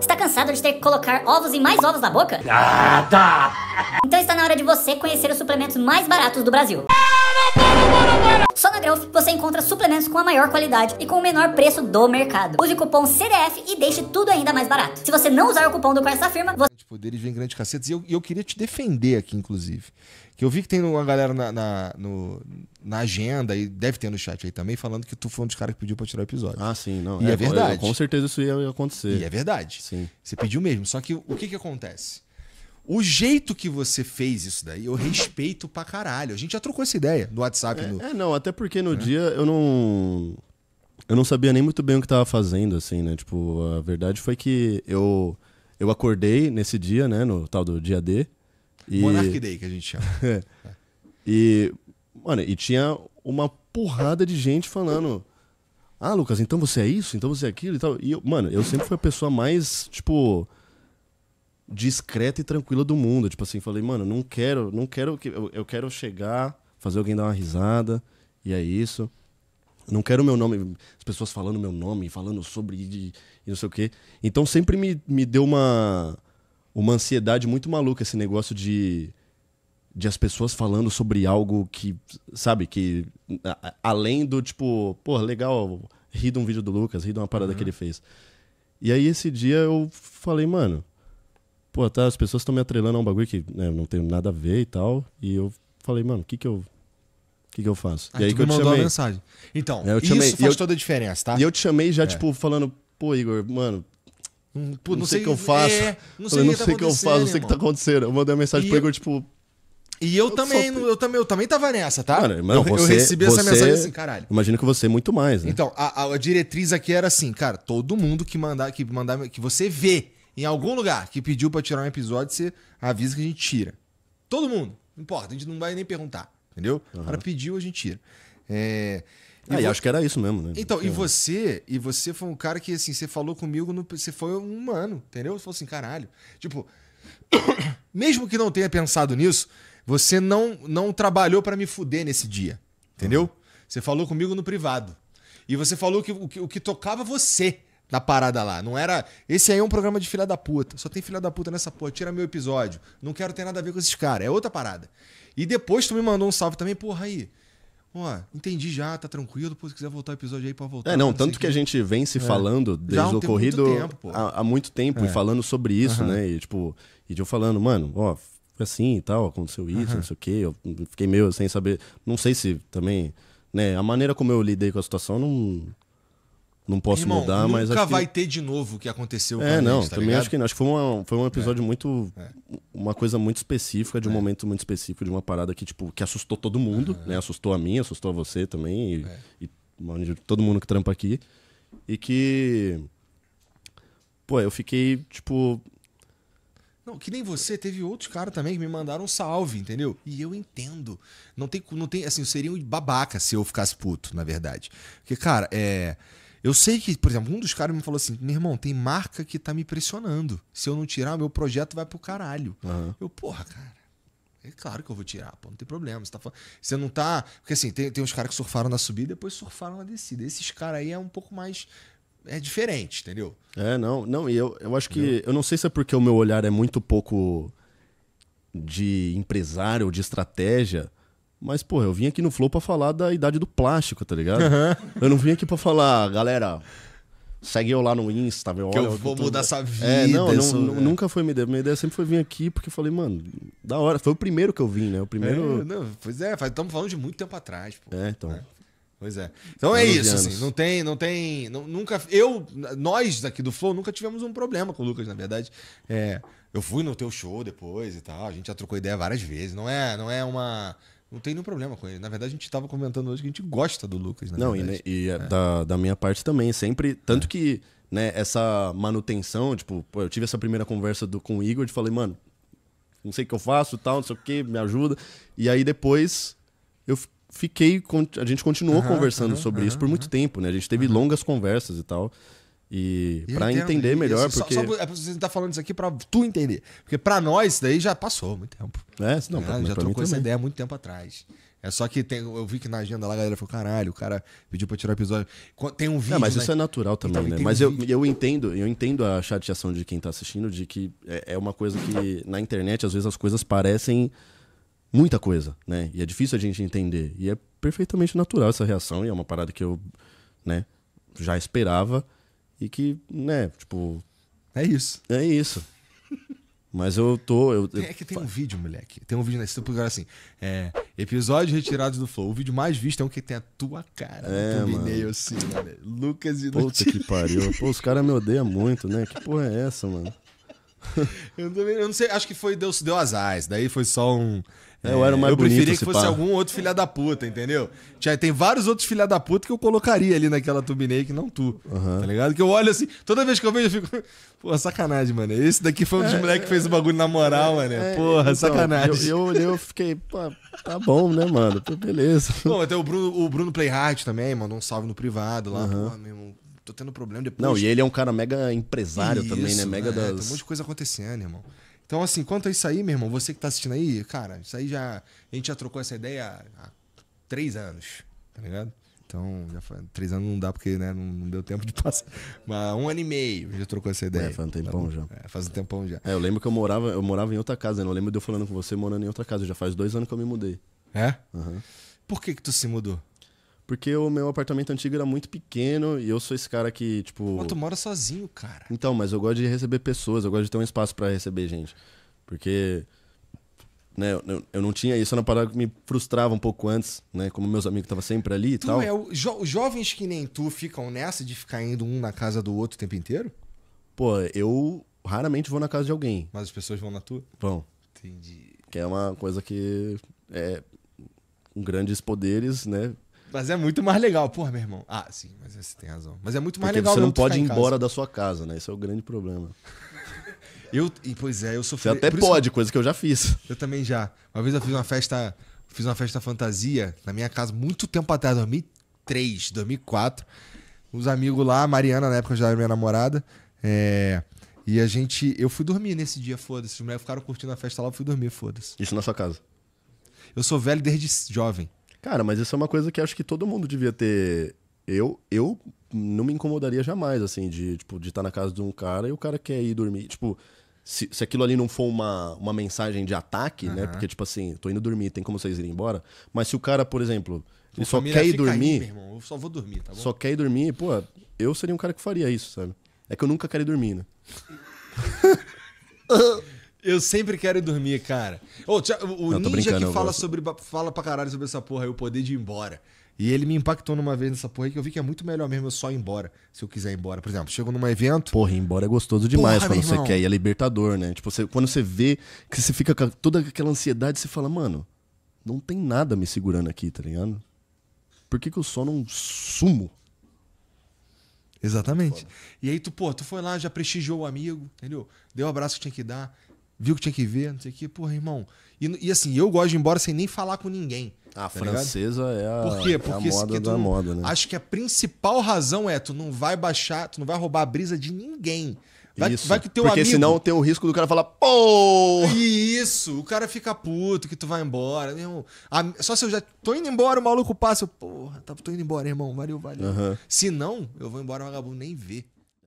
Está cansado de ter que colocar ovos e mais ovos na boca? Ah, tá! Então está na hora de você conhecer os suplementos mais baratos do Brasil. Ah, só na Growth você encontra suplementos com a maior qualidade e com o menor preço do mercado. Use o cupom CDF e deixe tudo ainda mais barato. Se você não usar o cupom do preço da firma, você... poderes vem grande cacetes. E eu, eu queria te defender aqui, inclusive. Que eu vi que tem uma galera na, na, no, na agenda, e deve ter no chat aí também, falando que tu foi um dos caras que pediu pra tirar o episódio. Ah, sim, não. E é, é verdade. Eu, com certeza isso ia acontecer. E é verdade. Sim. Você pediu mesmo. Só que o que que acontece? O jeito que você fez isso daí, eu respeito pra caralho. A gente já trocou essa ideia no WhatsApp. É, no... é não, até porque no é. dia eu não. Eu não sabia nem muito bem o que tava fazendo, assim, né? Tipo, a verdade foi que eu, eu acordei nesse dia, né? No tal do dia D. E... Monarch Day, que a gente chama. é. E, mano, e tinha uma porrada de gente falando. Ah, Lucas, então você é isso? Então você é aquilo e tal. E, eu, mano, eu sempre fui a pessoa mais, tipo discreta e tranquila do mundo. Tipo assim, falei, mano, não quero, não quero que eu, eu quero chegar, fazer alguém dar uma risada e é isso. Não quero meu nome, as pessoas falando meu nome, falando sobre e, e não sei o quê. Então sempre me, me deu uma uma ansiedade muito maluca esse negócio de de as pessoas falando sobre algo que, sabe, que a, além do tipo, pô, legal, ri de um vídeo do Lucas, ri de uma parada uhum. que ele fez. E aí esse dia eu falei, mano, pô, tá, as pessoas estão me atrelando a um bagulho que né, não tem nada a ver e tal. E eu falei, mano, o que que eu o que, que eu faço? Aí e aí que eu te mandou chamei. mensagem. Então, é, eu isso chamei, faz eu, toda a diferença, tá? E eu te chamei já, é. tipo, falando, pô, Igor, mano. Hum, pô, não, não, sei o que eu faço. É, não sei o que, tá que, eu faço, não sei o que tá acontecendo. Eu mandei uma mensagem e pro eu, Igor, tipo. E eu, eu também, só... eu também, eu também tava nessa, tá? Cara, não, você, eu recebi você, essa mensagem assim, caralho. Imagino que você é muito mais, né? Então, a, a, a, diretriz aqui era assim, cara, todo mundo que mandar, que mandar, que você vê em algum lugar que pediu para tirar um episódio, você avisa que a gente tira. Todo mundo. Não importa, a gente não vai nem perguntar. Entendeu? Uhum. O cara pediu, a gente tira. É... E ah, vo... acho que era isso mesmo, né? Então, e é. você, e você foi um cara que, assim, você falou comigo, no... você foi um humano, entendeu? Você falou assim, caralho. Tipo, mesmo que não tenha pensado nisso, você não, não trabalhou para me fuder nesse dia, entendeu? Uhum. Você falou comigo no privado. E você falou que o que, o que tocava você da parada lá. Não era. Esse aí é um programa de filha da puta. Só tem filha da puta nessa porra. Tira meu episódio. Não quero ter nada a ver com esses caras. É outra parada. E depois tu me mandou um salve também, porra, aí. Ó, entendi já, tá tranquilo. Pô, se quiser voltar o episódio aí pra voltar. É, não, não tanto que a gente vem se é. falando desde o ocorrido muito tempo, há, há, muito tempo é. e falando sobre isso, né? E tipo, e de eu falando, mano, ó, assim e tal, aconteceu isso, não sei o quê. Eu fiquei meio sem saber. Não sei se também, né? A maneira como eu lidei com a situação não não posso Irmão, mudar, nunca mas. Nunca vai que... ter de novo o que aconteceu É, não, gente, tá também ligado? acho que não. Acho que foi, uma, foi um é. episódio é. muito. É. Uma coisa muito específica, de um é. momento muito específico, de uma parada que, tipo, que assustou todo mundo, né? Assustou a mim, assustou a você também, e, é. e todo mundo que trampa aqui. E que. Pô, eu fiquei, tipo. Não, que nem você, teve outros caras também que me mandaram um salve, entendeu? E eu entendo. Não tem, não tem, assim, eu seria um babaca se eu ficasse puto, na verdade. Porque, cara, é. Eu sei que, por exemplo, um dos caras me falou assim: meu irmão, tem marca que tá me pressionando. Se eu não tirar, meu projeto vai pro caralho. Uhum. Eu, porra, cara. É claro que eu vou tirar, pô, não tem problema. Você, tá falando... você não tá. Porque assim, tem, tem uns caras que surfaram na subida e depois surfaram na descida. Esses caras aí é um pouco mais. É diferente, entendeu? É, não, não, e eu, eu acho que. Entendeu? Eu não sei se é porque o meu olhar é muito pouco de empresário, de estratégia. Mas, pô, eu vim aqui no Flow pra falar da idade do plástico, tá ligado? Uhum. Eu não vim aqui pra falar, galera, segue eu lá no Insta, meu. Que olha, eu vou tô... mudar essa é, vida. É, não, isso, não, é. nunca foi minha ideia. Minha ideia sempre foi vir aqui porque eu falei, mano, da hora. Foi o primeiro que eu vim, né? O primeiro. É, não, pois é, estamos falando de muito tempo atrás, pô. É, então. É. Pois é. Então é isso, assim, não tem, não tem, não, nunca, eu, nós daqui do Flow nunca tivemos um problema com o Lucas, na verdade. É, eu fui no teu show depois e tal, a gente já trocou ideia várias vezes, não é, não é uma, não tem nenhum problema com ele. Na verdade, a gente estava comentando hoje que a gente gosta do Lucas, Não, verdade. e, e é. da, da minha parte também, sempre. Tanto é. que né, essa manutenção, tipo, pô, eu tive essa primeira conversa do, com o Igor e falei, mano, não sei o que eu faço, tal, não sei o que, me ajuda. E aí depois eu fiquei, a gente continuou conversando sobre isso por muito tempo, né? A gente teve longas conversas e tal. E para entender melhor, assim, porque. Só, só, você tá falando isso aqui para tu entender. Porque para nós, daí já passou muito tempo. É, não, né? pra, já trocou essa ideia muito tempo atrás. É só que tem, eu vi que na agenda lá a galera falou: caralho, o cara pediu pra tirar episódio. Tem um é, vídeo. É, mas né? isso é natural também, então, né? Mas eu, eu entendo, eu entendo a chateação de quem tá assistindo, de que é, é uma coisa que na internet, às vezes, as coisas parecem muita coisa, né? E é difícil a gente entender. E é perfeitamente natural essa reação, e é uma parada que eu, né, já esperava. E que, né, tipo. É isso. É isso. Mas eu tô. Eu, tem É que tem um vídeo, moleque. Tem um vídeo nesse tipo assim. É, episódio retirado do Flow. O vídeo mais visto é um que tem a tua cara. É, no assim, mano. Né, Lucas e Puta que pariu. Pô, os caras me odeiam muito, né? Que porra é essa, mano? eu, eu, não sei, acho que foi Deus deu azar. daí foi só um. É, eu era mais Eu preferia que fosse algum outro filha da puta, entendeu? Tinha, tem vários outros filha da puta que eu colocaria ali naquela Tubinei que não tu. Uhum. Tá ligado? Que eu olho assim, toda vez que eu vejo, eu fico. Pô, sacanagem, mano. Esse daqui foi um dos é, moleques que é, fez o bagulho na moral, é, mano. Porra, então, sacanagem. Eu, eu, eu fiquei, pô, tá bom, né, mano? Pô, beleza. Bom, até o Bruno, o Bruno Playhard também mandou um salve no privado lá. Uhum. Porra, meu irmão tô tendo problema depois. Não, e ele é um cara mega empresário isso, também, né? Mega né? das. Tem um monte de coisa acontecendo, irmão. Então, assim, quanto a isso aí, meu irmão, você que tá assistindo aí, cara, isso aí já. A gente já trocou essa ideia há três anos, tá ligado? Então, já foi, três anos não dá porque né, não, deu tempo de passar. Mas um ano e meio já trocou essa ideia. É, faz um tá tempão já. É, faz um tempão já. É, eu lembro que eu morava, eu morava em outra casa, não né? lembro de eu falando com você morando em outra casa. Já faz dois anos que eu me mudei. É? Uhum. Por que que tu se mudou? Porque o meu apartamento antigo era muito pequeno e eu sou esse cara que, tipo. Mas tu mora sozinho, cara. Então, mas eu gosto de receber pessoas, eu gosto de ter um espaço para receber gente. Porque. Né, eu, eu não tinha isso, era uma parada que me frustrava um pouco antes, né? Como meus amigos estavam sempre ali e tu tal. É o, jo, jovens que nem tu ficam nessa de ficar indo um na casa do outro o tempo inteiro? Pô, eu raramente vou na casa de alguém. Mas as pessoas vão na tua? Vão. Entendi. Que é uma coisa que. É, com grandes poderes, né? Mas é muito mais legal. Porra, meu irmão. Ah, sim, mas você tem razão. Mas é muito mais Porque legal. Você não pode ir embora da sua casa, né? Esse é o grande problema. Eu, e, pois é, eu sofri. Você até Por pode, isso... coisa que eu já fiz. Eu também já. Uma vez eu fiz uma festa, fiz uma festa fantasia na minha casa muito tempo atrás, 2003, 2004. Uns amigos lá, a Mariana na época já era minha namorada, é... e a gente, eu fui dormir nesse dia, foda-se. Os moleques ficaram curtindo a festa lá, eu fui dormir, foda-se. Isso na sua casa. Eu sou velho desde jovem. Cara, mas isso é uma coisa que acho que todo mundo devia ter. Eu, eu não me incomodaria jamais, assim, de tipo, de estar na casa de um cara e o cara quer ir dormir. Tipo, se, se aquilo ali não for uma, uma mensagem de ataque, uhum. né? Porque, tipo assim, tô indo dormir, tem como vocês irem embora. Mas se o cara, por exemplo, ele só quer ir dormir. Aí, irmão, eu só vou dormir, tá bom? Só quer ir dormir, pô, eu seria um cara que faria isso, sabe? É que eu nunca quero ir dormir, né? Eu sempre quero dormir, cara. Oh, tia, o Não, ninja que fala, sobre, fala pra caralho sobre essa porra aí, é o poder de ir embora. E ele me impactou numa vez nessa porra aí que eu vi que é muito melhor mesmo eu só ir embora, se eu quiser ir embora. Por exemplo, chego num evento. Porra, ir embora é gostoso demais porra, quando você quer e é libertador, né? Tipo, você, quando você vê que você fica com toda aquela ansiedade, você fala, mano, não tem nada me segurando aqui, tá ligado? Por que, que eu só não sumo? Exatamente. Foda. E aí tu, pô, tu foi lá, já prestigiou o amigo, entendeu? Deu o abraço que tinha que dar viu que tinha que ver, não sei o que, Porra, irmão. E, e, assim, eu gosto de ir embora sem nem falar com ninguém. A ah, tá francesa é a, Por quê? Porque é a moda da não, moda, né? Acho que a principal razão é tu não vai baixar, tu não vai roubar a brisa de ninguém. Vai, isso. vai que teu Porque amigo... senão tem o risco do cara falar, pô! Isso, o cara fica puto que tu vai embora. Meu irmão, a... Só se eu já tô indo embora, o maluco passa, eu, porra, tá, tô indo embora, irmão, valeu, valeu. Uhum. Se não, eu vou embora, o vagabundo nem vê.